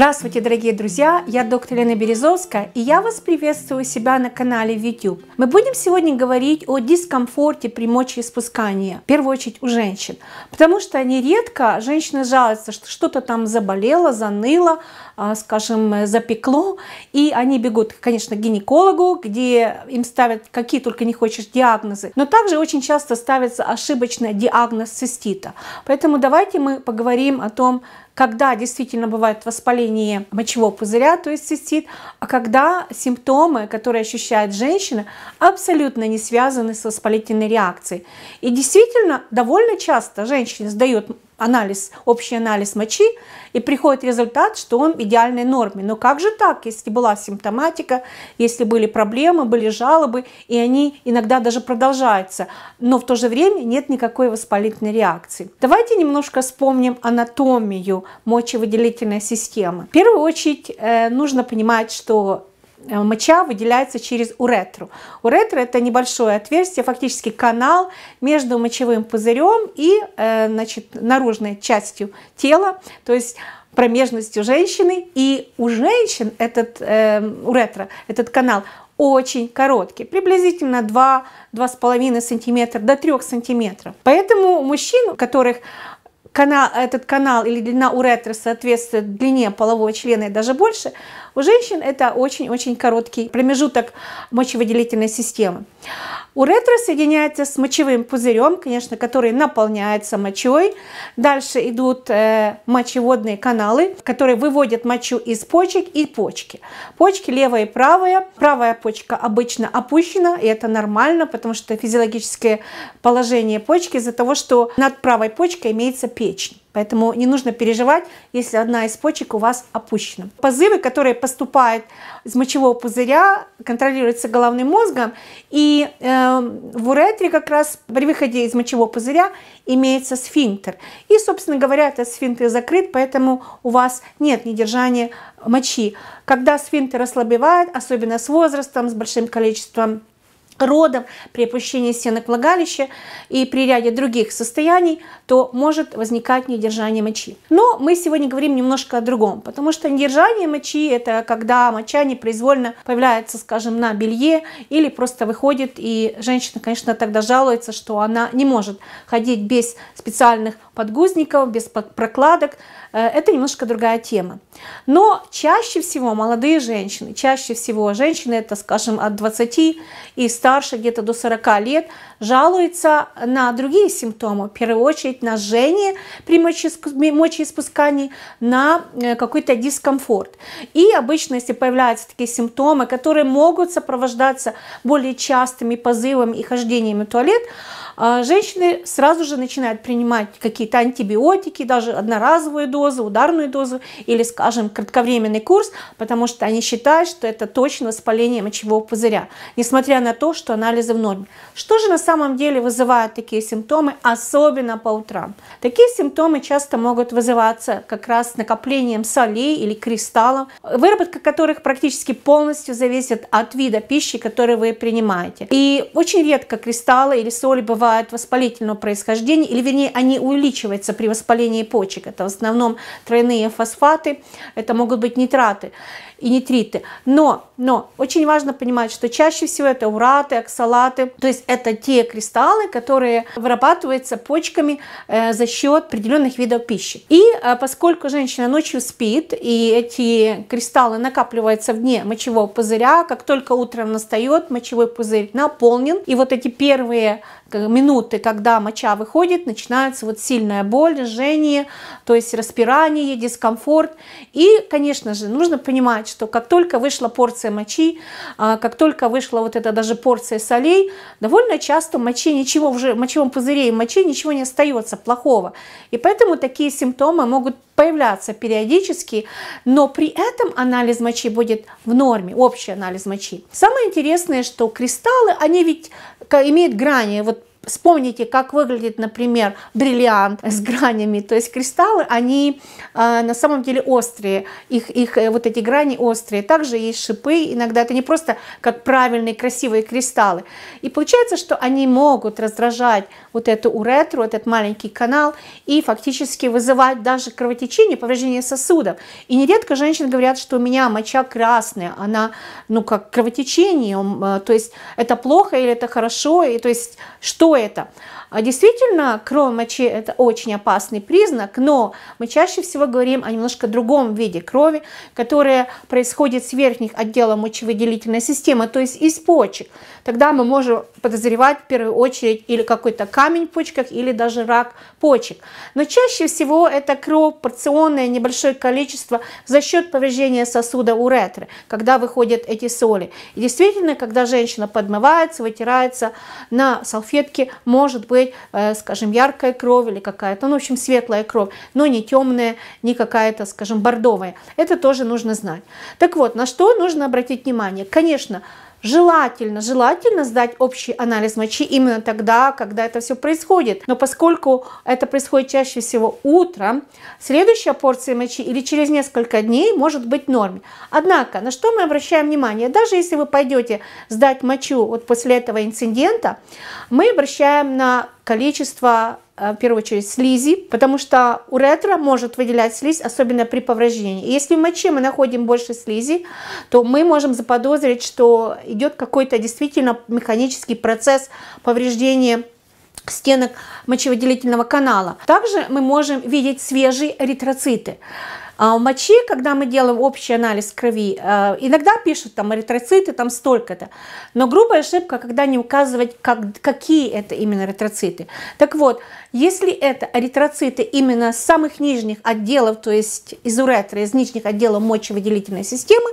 Здравствуйте, дорогие друзья! Я доктор Лена Березовская, и я вас приветствую у себя на канале YouTube. Мы будем сегодня говорить о дискомфорте при мочеиспускании, в первую очередь у женщин, потому что нередко женщины жалуются, что что-то там заболело, заныло, а, скажем, э, запекло, и они бегут, конечно, к гинекологу, где им ставят какие только не хочешь диагнозы, но также очень часто ставится ошибочный диагноз цистита. Поэтому давайте мы поговорим о том, когда действительно бывает воспаление мочевого пузыря, то есть цистит, а когда симптомы, которые ощущает женщина, абсолютно не связаны с воспалительной реакцией. И действительно, довольно часто женщина сдает анализ, общий анализ мочи, и приходит результат, что он в идеальной норме. Но как же так, если была симптоматика, если были проблемы, были жалобы, и они иногда даже продолжаются, но в то же время нет никакой воспалительной реакции. Давайте немножко вспомним анатомию мочевыделительной системы. В первую очередь э, нужно понимать, что Э, моча выделяется через уретру. Уретра – это небольшое отверстие, фактически канал между мочевым пузырем и э, значит, наружной частью тела, то есть промежностью женщины. И у женщин этот э, уретра, этот канал очень короткий, приблизительно 2-2,5 сантиметра, до 3 сантиметров. Поэтому у мужчин, у которых канал, этот канал или длина уретры соответствует длине полового члена и даже больше, у женщин это очень-очень короткий промежуток мочевыделительной системы. Уретра соединяется с мочевым пузырем, конечно, который наполняется мочой. Дальше идут э, мочеводные каналы, которые выводят мочу из почек и почки. Почки левая и правая. Правая почка обычно опущена, и это нормально, потому что физиологическое положение почки из-за того, что над правой почкой имеется печень. Поэтому не нужно переживать, если одна из почек у вас опущена. Позывы, которые поступают из мочевого пузыря, контролируются головным мозгом. И э, в уретре как раз при выходе из мочевого пузыря имеется сфинктер. И, собственно говоря, этот сфинктер закрыт, поэтому у вас нет недержания мочи. Когда сфинктер ослабевает, особенно с возрастом, с большим количеством родом, при опущении стенок влагалища и при ряде других состояний, то может возникать недержание мочи. Но мы сегодня говорим немножко о другом, потому что недержание мочи – это когда моча непроизвольно появляется, скажем, на белье или просто выходит, и женщина, конечно, тогда жалуется, что она не может ходить без специальных подгузников, без прокладок, Э, это немножко другая тема. Но чаще всего молодые женщины, чаще всего женщины, это, скажем, от 20 и старше, где-то до 40 лет, жалуются на другие симптомы. В первую очередь на жжение при мочеиспускании, на э, какой-то дискомфорт. И обычно, если появляются такие симптомы, которые могут сопровождаться более частыми позывами и хождениями в туалет, а женщины сразу же начинают принимать какие-то антибиотики, даже одноразовую дозу, ударную дозу или, скажем, кратковременный курс, потому что они считают, что это точно воспаление мочевого пузыря, несмотря на то, что анализы в норме. Что же на самом деле вызывает такие симптомы, особенно по утрам? Такие симптомы часто могут вызываться как раз накоплением солей или кристаллов, выработка которых практически полностью зависит от вида пищи, которую вы принимаете. И очень редко кристаллы или соли бывают бывают воспалительного происхождения, или вернее они увеличиваются при воспалении почек. Это в основном тройные фосфаты, это могут быть нитраты и нитриты. Но, но очень важно понимать, что чаще всего это ураты, оксалаты, то есть это те кристаллы, которые вырабатываются почками э, за счет определенных видов пищи. И э, поскольку женщина ночью спит, и эти кристаллы накапливаются в дне мочевого пузыря, как только утром настает, мочевой пузырь наполнен, и вот эти первые э, минуты, когда моча выходит, начинается вот сильная боль, жжение, то есть распирание, дискомфорт. И, конечно же, нужно понимать, что как только вышла порция мочи, а, как только вышла вот эта даже порция солей, довольно часто в моче ничего, в мочевом пузыре и моче ничего не остается плохого. И поэтому такие симптомы могут появляться периодически, но при этом анализ мочи будет в норме, общий анализ мочи. Самое интересное, что кристаллы, они ведь имеют грани, вот Вспомните, как выглядит, например, бриллиант с гранями, то есть кристаллы, они э, на самом деле острые, их, их э, вот эти грани острые. Также есть шипы, иногда это не просто как правильные красивые кристаллы. И получается, что они могут раздражать вот эту уретру, этот маленький канал, и фактически вызывать даже кровотечение, повреждение сосудов. И нередко женщины говорят, что у меня моча красная, она, ну, как кровотечение, э, то есть это плохо или это хорошо, и то есть что poeta А Действительно, кровь мочи – это очень опасный признак, но мы чаще всего говорим о немножко другом виде крови, которая происходит с верхних отделов мочевыделительной системы, то есть из почек. Тогда мы можем подозревать в первую очередь или какой-то камень в почках, или даже рак почек. Но чаще всего это кровь, порционное небольшое количество за счет повреждения сосуда уретры, когда выходят эти соли. И действительно, когда женщина подмывается, вытирается на салфетке, может быть быть, э, скажем, яркая кровь или какая-то, ну, в общем, светлая кровь, но не темная, не какая-то, скажем, бордовая. Это тоже нужно знать. Так вот, на что нужно обратить внимание? Конечно, Желательно, желательно сдать общий анализ мочи именно тогда, когда это все происходит. Но поскольку это происходит чаще всего утром, следующая порция мочи или через несколько дней может быть нормой. Однако, на что мы обращаем внимание? Даже если вы пойдете сдать мочу вот после этого инцидента, мы обращаем на количество, э, в первую очередь, слизи, потому что уретра может выделять слизь, особенно при повреждении. И если в моче мы находим больше слизи, то мы можем заподозрить, что идет какой-то действительно механический процесс повреждения стенок мочевыделительного канала. Также мы можем видеть свежие эритроциты. А у мочи, когда мы делаем общий анализ крови, э, иногда пишут там эритроциты, там столько-то. Но грубая ошибка, когда не указывать, как, какие это именно эритроциты. Так вот, если это эритроциты именно с самых нижних отделов, то есть из уретры, из нижних отделов мочевыделительной системы,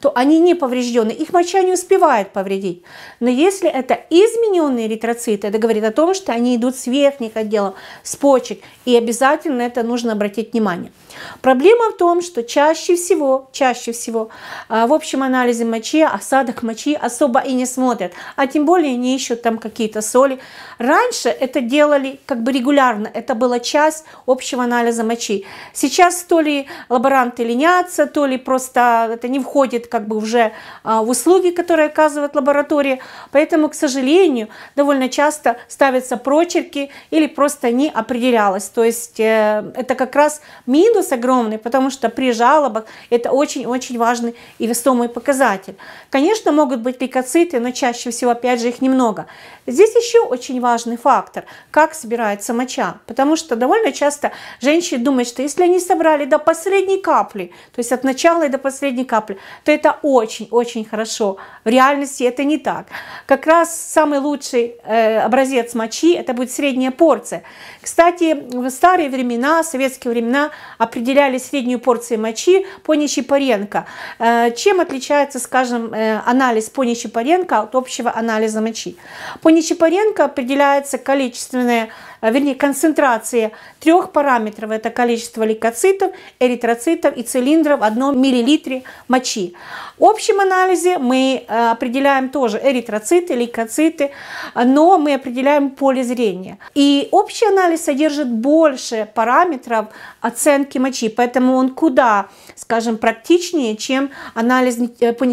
то они не повреждены, их моча не успевает повредить. Но если это измененные эритроциты, это говорит о том, что они идут с верхних отделов, с почек, и обязательно это нужно обратить внимание. Проблема в том, что чаще всего, чаще всего а, в общем анализе мочи осадок мочи особо и не смотрят, а тем более не ищут там какие-то соли. Раньше это делали как бы регулярно, это была часть общего анализа мочи. Сейчас то ли лаборанты ленятся, то ли просто это не входит как бы уже а, в услуги, которые оказывают лаборатории, Поэтому, к сожалению, довольно часто ставятся прочерки или просто не определялось. То есть э, это как раз минус плюс огромный, потому что при жалобах это очень-очень важный и весомый показатель. Конечно, могут быть лейкоциты, но чаще всего, опять же, их немного. Здесь еще очень важный фактор, как собирается моча, потому что довольно часто женщины думают, что если они собрали до последней капли, то есть от начала и до последней капли, то это очень-очень хорошо. В реальности это не так. Как раз самый лучший э, образец мочи – это будет средняя порция. Кстати, в старые времена, советские времена, определяли среднюю порцию мочи по Нечипаренко. Э, чем отличается, скажем, э, анализ по Нечипаренко от общего анализа мочи? По Нечипаренко определяется количественное а, вернее, концентрация трех параметров. Это количество лейкоцитов, эритроцитов и цилиндров в одном миллилитре мочи. В общем анализе мы а, определяем тоже эритроциты, лейкоциты, но мы определяем поле зрения. И общий анализ содержит больше параметров оценки мочи, поэтому он куда, скажем, практичнее, чем анализ э, по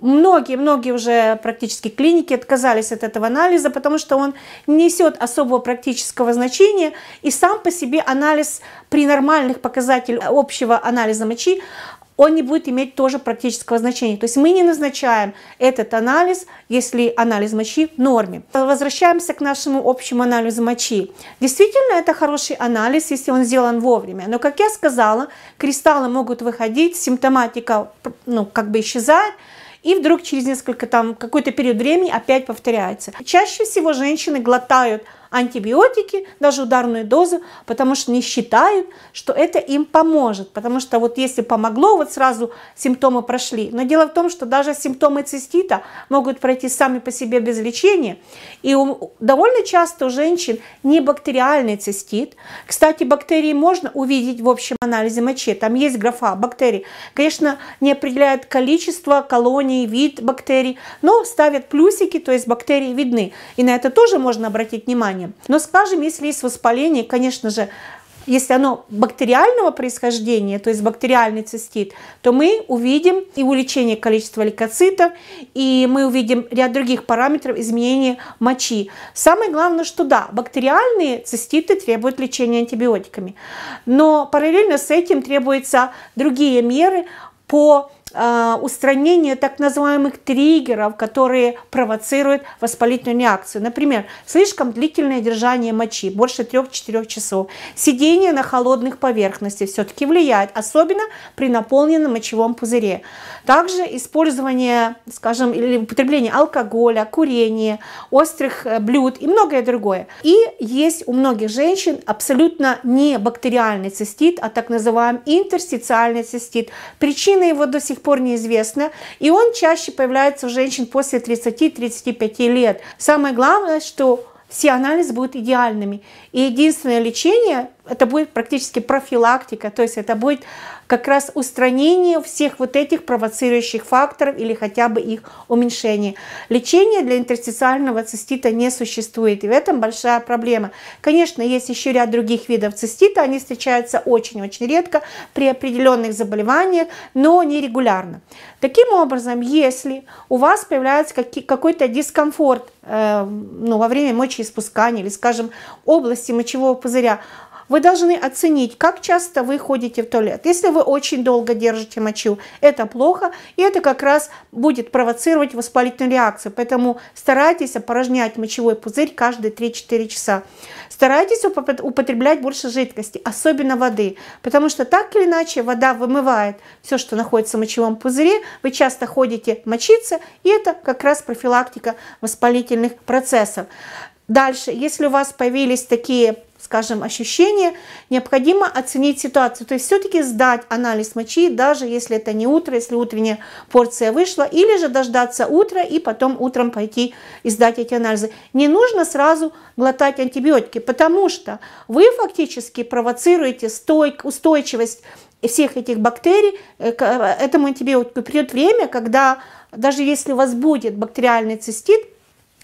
Многие-многие уже практически клиники отказались от этого анализа, потому что он несет особого практического практического значения, и сам по себе анализ при нормальных показателях общего анализа мочи он не будет иметь тоже практического значения. То есть мы не назначаем этот анализ, если анализ мочи в норме. Возвращаемся к нашему общему анализу мочи. Действительно, это хороший анализ, если он сделан вовремя. Но, как я сказала, кристаллы могут выходить, симптоматика ну, как бы исчезает, и вдруг через несколько там какой-то период времени опять повторяется. Чаще всего женщины глотают антибиотики, даже ударную дозу, потому что не считают, что это им поможет. Потому что вот если помогло, вот сразу симптомы прошли. Но дело в том, что даже симптомы цистита могут пройти сами по себе без лечения. И у, довольно часто у женщин не бактериальный цистит. Кстати, бактерии можно увидеть в общем анализе мочи. Там есть графа бактерий. Конечно, не определяет количество колоний, вид бактерий, но ставят плюсики, то есть бактерии видны. И на это тоже можно обратить внимание заболеваниям. Но скажем, если есть воспаление, конечно же, если оно бактериального происхождения, то есть бактериальный цистит, то мы увидим и увеличение количества лейкоцитов, и мы увидим ряд других параметров изменения мочи. Самое главное, что да, бактериальные циститы требуют лечения антибиотиками, но параллельно с этим требуются другие меры по Э, устранение так называемых триггеров, которые провоцируют воспалительную реакцию. Например, слишком длительное держание мочи, больше 3-4 часов. Сидение на холодных поверхностях все-таки влияет, особенно при наполненном мочевом пузыре. Также использование, скажем, или употребление алкоголя, курение, острых э, блюд и многое другое. И есть у многих женщин абсолютно не бактериальный цистит, а так называемый интерстициальный цистит. Причина его до сих пор неизвестно. И он чаще появляется у женщин после 30-35 лет. Самое главное, что все анализы будут идеальными. И единственное лечение, это будет практически профилактика, то есть это будет как раз устранение всех вот этих провоцирующих факторов или хотя бы их уменьшение. Лечения для интерстициального цистита не существует, и в этом большая проблема. Конечно, есть еще ряд других видов цистита, они встречаются очень-очень редко при определенных заболеваниях, но не регулярно. Таким образом, если у вас появляется какой-то дискомфорт э, ну, во время мочи случае или, скажем, области мочевого пузыря, вы должны оценить, как часто вы ходите в туалет. Если вы очень долго держите мочу, это плохо, и это как раз будет провоцировать воспалительную реакцию. Поэтому старайтесь опорожнять мочевой пузырь каждые 3-4 часа. Старайтесь употреблять больше жидкости, особенно воды, потому что так или иначе вода вымывает все, что находится в мочевом пузыре. Вы часто ходите мочиться, и это как раз профилактика воспалительных процессов. Дальше, если у вас появились такие, скажем, ощущения, необходимо оценить ситуацию. То есть все-таки сдать анализ мочи, даже если это не утро, если утренняя порция вышла, или же дождаться утра и потом утром пойти и сдать эти анализы. Не нужно сразу глотать антибиотики, потому что вы фактически провоцируете стойк, устойчивость всех этих бактерий к э, этому антибиотику. Придет время, когда даже если у вас будет бактериальный цистит,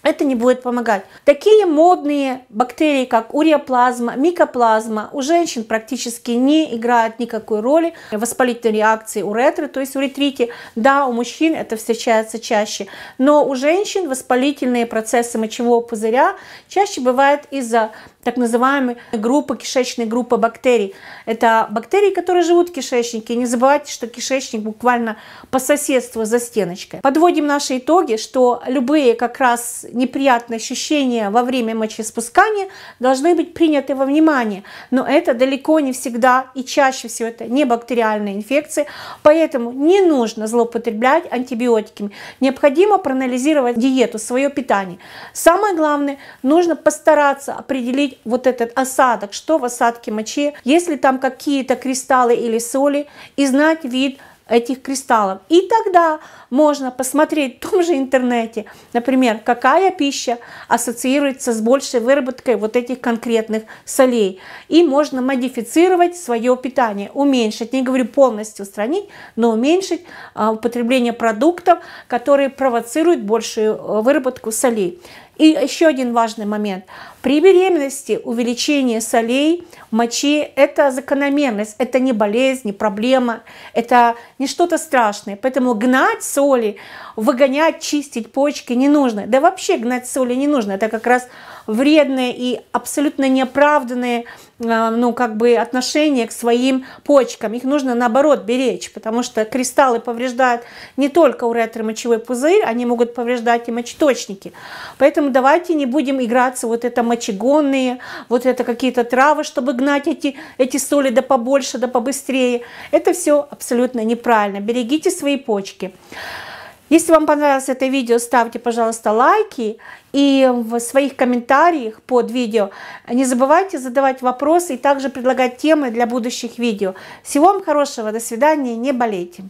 это не будет помогать. Такие модные бактерии, как уреоплазма, микоплазма, у женщин практически не играют никакой роли в воспалительной реакции уретры, то есть уретрите. Да, у мужчин это встречается чаще, но у женщин воспалительные процессы мочевого пузыря чаще бывают из-за так называемой группы, кишечной группы бактерий. Это бактерии, которые живут в кишечнике. Не забывайте, что кишечник буквально по соседству за стеночкой. Подводим наши итоги, что любые как раз неприятные ощущения во время мочеиспускания должны быть приняты во внимание. Но это далеко не всегда и чаще всего это не бактериальные инфекции, поэтому не нужно злоупотреблять антибиотиками. Необходимо проанализировать диету, свое питание. Самое главное, нужно постараться определить вот этот осадок, что в осадке мочи, если там какие-то кристаллы или соли, и знать вид этих кристаллов. И тогда можно посмотреть в том же интернете, например, какая пища ассоциируется с большей выработкой вот этих конкретных солей. И можно модифицировать свое питание, уменьшить, не говорю полностью устранить, но уменьшить а, употребление продуктов, которые провоцируют большую э, выработку солей. И еще один важный момент. При беременности увеличение солей мочи – это закономерность, это не болезнь, не проблема, это не что-то страшное. Поэтому гнать соли, выгонять, чистить почки не нужно. Да вообще гнать соли не нужно. Это как раз вредные и абсолютно неоправданные э, ну, как бы отношения к своим почкам. Их нужно, наоборот, беречь, потому что кристаллы повреждают не только уретр мочевой пузырь, они могут повреждать и мочеточники. Поэтому давайте не будем играться вот это мочегонные, вот это какие-то травы, чтобы гнать эти, эти соли да побольше, да побыстрее. Это все абсолютно неправильно. Берегите свои почки. Если вам понравилось это видео, ставьте, пожалуйста, лайки. И в своих комментариях под видео не забывайте задавать вопросы и также предлагать темы для будущих видео. Всего вам хорошего, до свидания, не болейте.